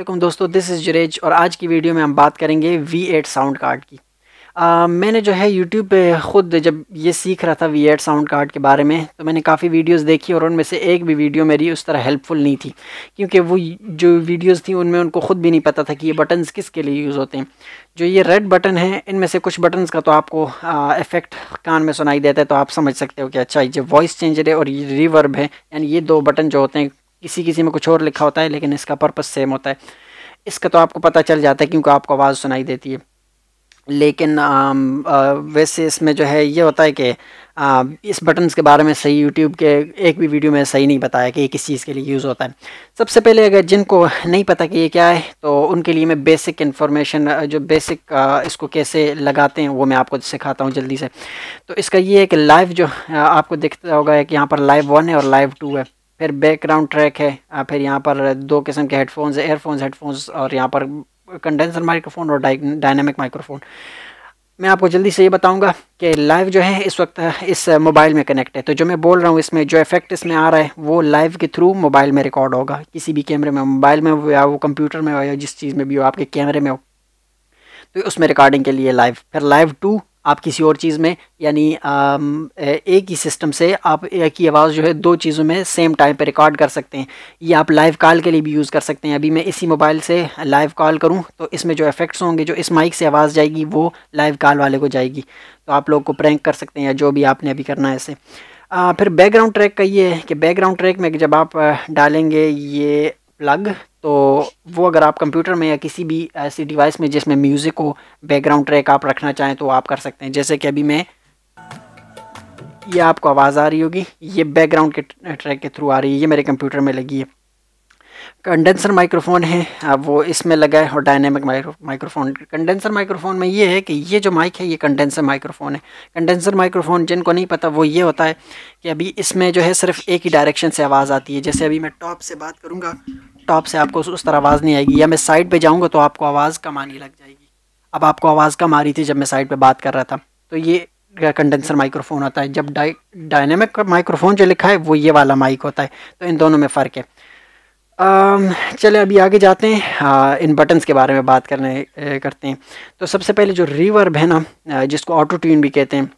अल्लाम दोस्तों this is जुरेज और आज की वीडियो में हम बात करेंगे V8 साउंड कार्ड की आ, मैंने जो है YouTube पे ख़ुद जब ये सीख रहा था V8 साउंड कार्ड के बारे में तो मैंने काफ़ी वीडियोस देखी और उनमें से एक भी वीडियो मेरी उस तरह हेल्पफुल नहीं थी क्योंकि वो जो वीडियोस थी उनमें उनको ख़ुद भी नहीं पता था कि ये बटन्स किसके लिए यूज़ होते हैं जो ये रेड बटन है इनमें से कुछ बटन्स का तो आपको इफ़ेक्ट कान में सुनाई देता है तो आप समझ सकते हो कि अच्छा ये वॉइस चेंजर है और ये रिवर्ब है यानी ये दो बटन जो होते हैं किसी किसी में कुछ और लिखा होता है लेकिन इसका पर्पज़ सेम होता है इसका तो आपको पता चल जाता है क्योंकि आपको आवाज़ सुनाई देती है लेकिन आ, वैसे इसमें जो है ये होता है कि आ, इस बटन्स के बारे में सही यूट्यूब के एक भी वीडियो में सही नहीं बताया कि ये किस चीज़ के लिए यूज़ होता है सबसे पहले अगर जिनको नहीं पता कि ये क्या है तो उनके लिए मैं बेसिक इन्फॉर्मेशन जो बेसिक आ, इसको कैसे लगाते हैं वो मैं आपको सिखाता हूँ जल्दी से तो इसका ये है कि लाइव जो आपको दिखता होगा कि यहाँ पर लाइव वन है और लाइव टू है फिर बैकग्राउंड ट्रैक है फिर यहाँ पर दो किस्म के हेडफोन्स एयरफोन्स हेडफोन्स और यहाँ पर कंडेंसर माइक्रोफोन और डायनेमिक माइक्रोफोन मैं आपको जल्दी से ये बताऊंगा कि लाइव जो है इस वक्त इस मोबाइल में कनेक्ट है तो जो मैं बोल रहा हूँ इसमें जो इफेक्ट इसमें आ रहा है वो लाइव के थ्रू मोबाइल में रिकॉर्ड होगा किसी भी कैमरे में मोबाइल में हो या वो कंप्यूटर में हो या जिस चीज़ में भी हो आपके कैमरे में हो तो उसमें रिकॉर्डिंग के लिए लाइव फिर लाइव टू आप किसी और चीज़ में यानी एक ही सिस्टम से आप एक ही आवाज़ जो है दो चीज़ों में सेम टाइम पर रिकॉर्ड कर सकते हैं ये आप लाइव कॉल के लिए भी यूज़ कर सकते हैं अभी मैं इसी मोबाइल से लाइव कॉल करूँ तो इसमें जो इफ़ेक्ट्स होंगे जो इस माइक से आवाज़ जाएगी वो लाइव कॉल वाले को जाएगी तो आप लोग को प्रैंक कर सकते हैं या जो भी आपने अभी करना है ऐसे आ, फिर बैकग्राउंड ट्रैक का ये है कि बैकग्राउंड ट्रैक में जब आप डालेंगे ये प्लग तो वो अगर आप कंप्यूटर में या किसी भी ऐसी डिवाइस में जिसमें म्यूज़िक को बैकग्राउंड ट्रैक आप रखना चाहें तो आप कर सकते हैं जैसे कि अभी मैं ये आपको आवाज़ आ रही होगी ये बैकग्राउंड के ट्रैक के थ्रू आ रही है ये मेरे कंप्यूटर में लगी है कंडेंसर माइक्रोफोन है अब वो इसमें लगा है और डायनेमिक माइक्रोफोन कंडेंसर माइक्रोफोन में ये है कि ये जो माइक है ये कंडेंसर माइक्रोफोन है कंडेंसर माइक्रोफोन जिनको नहीं पता वो ये होता है कि अभी इसमें जो है सिर्फ एक ही डायरेक्शन से आवाज़ आती है जैसे अभी मैं टॉप से बात करूँगा टॉप से आपको उस तरह आवाज़ नहीं आएगी या मैं साइड पर जाऊँगा तो आपको आवाज़ कम आने लग जाएगी अब आपको आवाज़ कम आ रही थी जब मैं साइड पर बात कर रहा था तो ये कंडेंसर माइक्रोफोन होता है जब डायनेमिक माइक्रोफोन जो लिखा है वो ये वाला माइक होता है तो इन दोनों में फ़र्क है Um, चले अभी आगे जाते हैं आ, इन बटन्स के बारे में बात करने ए, करते हैं तो सबसे पहले जो रिवर्ब है ना जिसको ऑटो ट्यून भी कहते हैं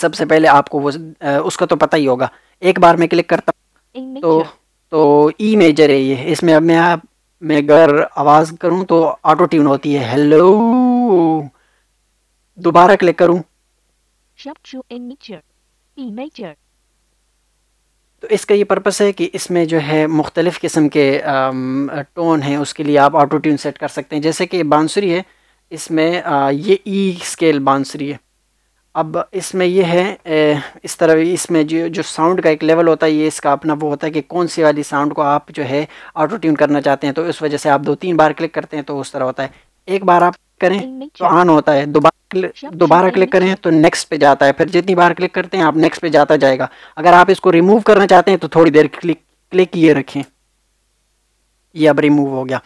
सबसे पहले आपको वो उसका तो पता ही होगा एक बार मैं क्लिक करता हूँ तो तो ई e मेजर है ये इसमें अब मैं आप मैं अगर आवाज़ करूँ तो ऑटो ट्यून होती है हेलो दोबारा क्लिक करूँ तो इसका ये पर्पस है कि इसमें जो है मुख्तलिफ़ किस्म के टोन हैं उसके लिए आप ऑटो ट्यून सेट कर सकते हैं जैसे कि बांसुरी है इसमें ये ई e स्केल बांसुरी है अब इसमें ये है इस तरह इसमें जो जो साउंड का एक लेवल होता है ये इसका अपना वो होता है कि कौन सी वाली साउंड को आप जो है ऑटो ट्यून करना चाहते हैं तो इस वजह से आप दो तीन बार क्लिक करते हैं तो उस तरह होता है एक बार आप करें तो ऑन होता है दोबारा दोबारा क्लिक करें तो नेक्स्ट पे जाता है फिर जितनी बार क्लिक करते हैं आप नेक्स्ट पे जाता जाएगा अगर आप इसको रिमूव करना चाहते हैं तो थोड़ी देर क्लिक क्लिक किए रखें ये अब रिमूव हो गया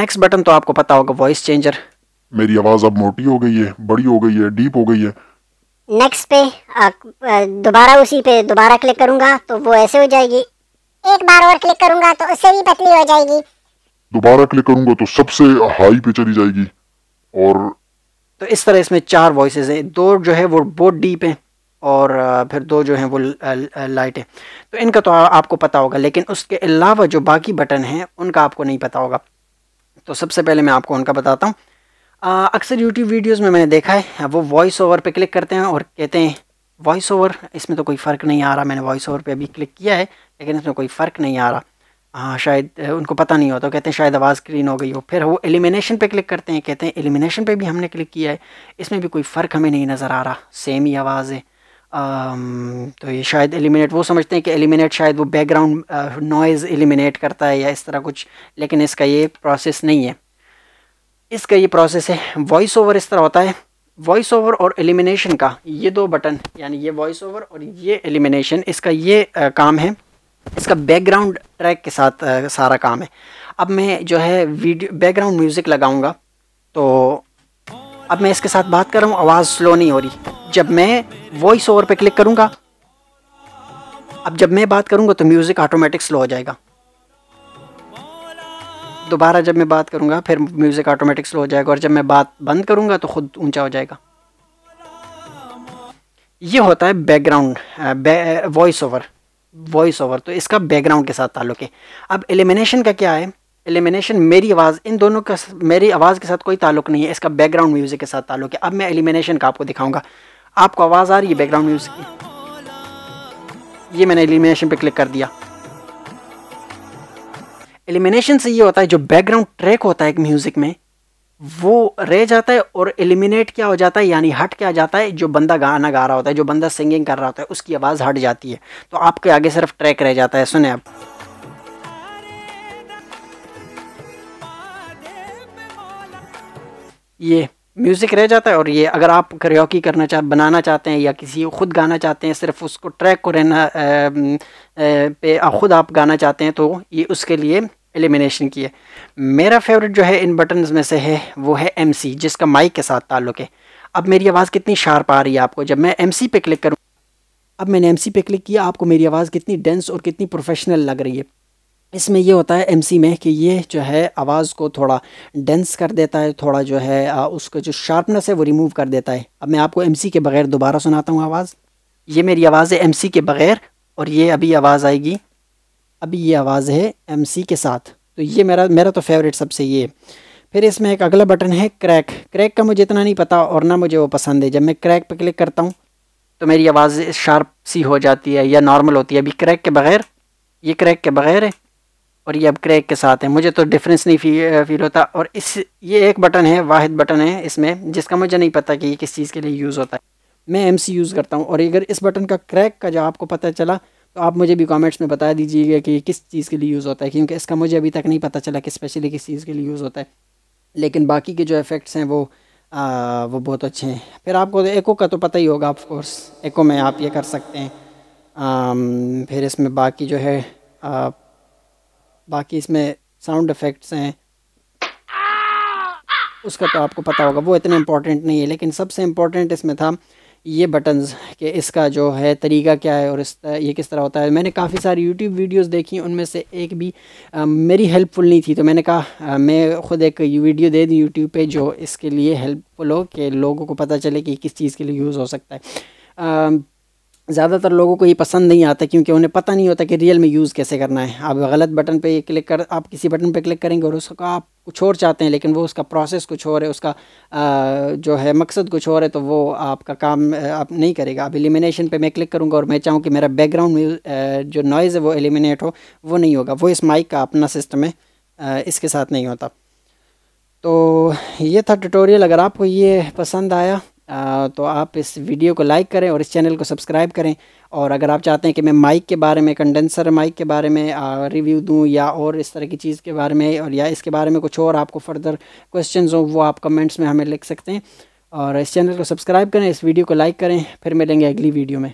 नेक्स्ट बटन तो आपको पता होगा वॉइस चेंजर मेरी आवाज़ अब मोटी हो गई है बड़ी हो गई है डीप हो गई है नेक्स्ट पे दोबारा उसी पे दोबारा क्लिक करूंगा तो वो ऐसे हो जाएगी एक बार और क्लिक करूंगा तो उससे भी पतली हो जाएगी दोबारा क्लिक करूंगा तो सबसे हाई पे चली जाएगी और तो इस तरह इसमें चार वॉइसेस हैं दो जो है वो बहुत डीप हैं और फिर दो जो हैं वो लाइट हैं तो इनका तो आपको पता होगा लेकिन उसके अलावा जो बाकी बटन हैं उनका आपको नहीं पता होगा तो सबसे पहले मैं आपको उनका बताता हूँ अक्सर यूट्यूब वीडियोस में मैंने देखा है वो वॉइस ओवर पे क्लिक करते हैं और कहते हैं वॉइस ओवर इसमें तो कोई फ़र्क नहीं आ रहा मैंने वॉइस ओवर पे अभी क्लिक किया है लेकिन इसमें कोई फ़र्क नहीं आ रहा हाँ शायद उनको पता नहीं होता तो कहते हैं शायद आवाज़ क्लीन हो गई हो फिर वो एलिमिनेशन पे क्लिक करते हैं कहते हैं एलिमिनेशन पे भी हमने क्लिक किया है इसमें भी कोई फ़र्क हमें नहीं नज़र आ रहा सेम ही आवाज़ है आम, तो ये शायद एलिमिनेट वो समझते हैं कि एलिमिनेट शायद वो बैकग्राउंड नॉइज़ एलिमिनेट करता है या इस तरह कुछ लेकिन इसका ये प्रोसेस नहीं है इसका ये प्रोसेस है वॉइस ओवर इस तरह होता है वॉइस ओवर और एलिमिनेशन का ये दो बटन यानी ये वॉइस ओवर और ये एलिमिनेशन इसका ये आ, काम है इसका बैकग्राउंड ट्रैक के साथ आ, सारा काम है अब मैं जो है वीडियो बैकग्राउंड म्यूज़िक लगाऊंगा तो अब मैं इसके साथ बात कर रहा हूँ आवाज़ स्लो नहीं हो रही जब मैं वॉइस ओवर पे क्लिक करूँगा अब जब मैं बात करूँगा तो म्यूज़िक ऑटोमेटिक स्लो हो जाएगा दोबारा जब मैं बात करूँगा फिर म्यूज़िक ऑटोमेटिक स्लो हो जाएगा और जब मैं बात बंद करूँगा तो ख़ुद ऊंचा हो जाएगा ये होता है background voice over voice over तो इसका बैकग्राउंड के साथ ताल्लुक है अब एलिमिनेशन का क्या है एलिमिनेशन मेरी आवाज़ इन दोनों का मेरी आवाज़ के साथ कोई ताल्लुक नहीं है इसका बैकग्राउंड म्यूज़िक के साथ ताल्लुक है अब मैं एलिमिनेशन का आपको दिखाऊंगा आपको आवाज़ आ रही है बैकग्राउंड म्यूज़िक की ये मैंने एलिमिनेशन पे क्लिक कर दिया एलिमिनेशन से ये होता है जो बैकग्राउंड ट्रैक होता है एक म्यूज़िक में वो रह जाता है और एलिमिनेट क्या हो जाता है यानी हट क्या जाता है जो बंदा गाना गा रहा होता है जो बंदा सिंगिंग कर रहा होता है उसकी आवाज़ हट जाती है तो आपके आगे सिर्फ ट्रैक रह जाता है सुने आप ये म्यूज़िक रह जाता है और ये अगर आप करियोकी करना चाह बनाना चाहते हैं या किसी खुद गाना चाहते हैं सिर्फ उसको ट्रैक को रहना आ, आ, पे खुद आप गाना चाहते हैं तो ये उसके लिए एलिमिनेशन की है मेरा फेवरेट जो है इन बटन्स में से है वो है एम सी जिसका माइक के साथ ताल्लुक है अब मेरी आवाज़ कितनी शार्प आ रही है आपको जब मैं एम सी पे क्लिक करूँ अब मैंने एम सी पे क्लिक किया आपको मेरी आवाज़ कितनी डेंस और कितनी प्रोफेशनल लग रही है इसमें यह होता है सी में कि ये जो है आवाज़ को थोड़ा डेंस कर देता है थोड़ा जो है उसको उसका जो शार्पनेस है वो रिमूव कर देता है अब मैं आपको सी के बग़ैर दोबारा सुनाता हूँ आवाज़ ये मेरी आवाज़ है सी के बग़ैर और ये अभी आवाज़ आएगी अभी ये आवाज़ है एम सी के साथ तो ये मेरा मेरा तो फेवरेट सबसे ये फिर इसमें एक अगला बटन है क्रैक क्रैक का मुझे इतना नहीं पता और ना मुझे वो पसंद है जब मैं क्रैक पर क्लिक करता हूँ तो मेरी आवाज़ शार्प सी हो जाती है या नॉर्मल होती है अभी क्रैक के बगैर ये क्रैक के बगैर है और ये अब क्रैक के साथ है मुझे तो डिफरेंस नहीं फी, फील होता और इस ये एक बटन है वाहिद बटन है इसमें जिसका मुझे नहीं पता कि ये किस चीज़ के लिए यूज़ होता है मैं एम सी यूज़ करता हूँ और अगर इस बटन का क्रैक का जो आपको पता चला तो आप मुझे भी कमेंट्स में बता दीजिएगा कि किस चीज़ के लिए यूज़ होता है क्योंकि इसका मुझे अभी तक नहीं पता चला कि स्पेशली किस चीज़ के लिए यूज़ होता है लेकिन बाकी के जो इफ़ेक्ट्स हैं वो आ, वो बहुत अच्छे हैं फिर आपको एको का तो पता ही होगा ऑफकोर्स एको में आप ये कर सकते हैं आ, फिर इसमें बाकी जो है आ, बाकी इसमें साउंड इफ़ेक्ट्स हैं उसका तो आपको पता होगा वो इतना इम्पॉर्टेंट नहीं है लेकिन सबसे इम्पॉर्टेंट इसमें था ये बटन्स कि इसका जो है तरीका क्या है और इस ये किस तरह होता है मैंने काफ़ी सारी यूट्यूब वीडियोस देखी उनमें से एक भी आ, मेरी हेल्पफुल नहीं थी तो मैंने कहा मैं ख़ुद एक वीडियो दे दी यूट्यूब पे जो इसके लिए हेल्पफुल हो कि लोगों को पता चले कि किस चीज़ के लिए यूज़ हो सकता है आ, ज़्यादातर लोगों को ये पसंद नहीं आता क्योंकि उन्हें पता नहीं होता कि रियल में यूज़ कैसे करना है आप गलत बटन पे क्लिक कर आप किसी बटन पे क्लिक करेंगे और उसका आप कुछ और चाहते हैं लेकिन वो उसका प्रोसेस कुछ और है उसका आ, जो है मकसद कुछ और है तो वो आपका काम आप नहीं करेगा आप एलिमिनेशन पे मैं क्लिक करूँगा और मैं चाहूँ कि मेरा बैकग्राउंड जो नॉइज़ है वो एलिमिनेट हो वो नहीं होगा वो इस माइक का अपना सिस्टम है इसके साथ नहीं होता तो ये था ट्यूटोरियल अगर आपको ये पसंद आया तो आप इस वीडियो को लाइक करें और इस चैनल को सब्सक्राइब करें और अगर आप चाहते हैं कि मैं माइक के बारे में कंडेंसर माइक के बारे में रिव्यू दूं या और इस तरह की चीज़ के बारे में और या इसके बारे में कुछ और आपको फर्दर क्वेश्चन हो वो आप कमेंट्स में हमें लिख सकते हैं और इस चैनल को सब्सक्राइब करें इस वीडियो को लाइक करें फिर मिलेंगे अगली वीडियो में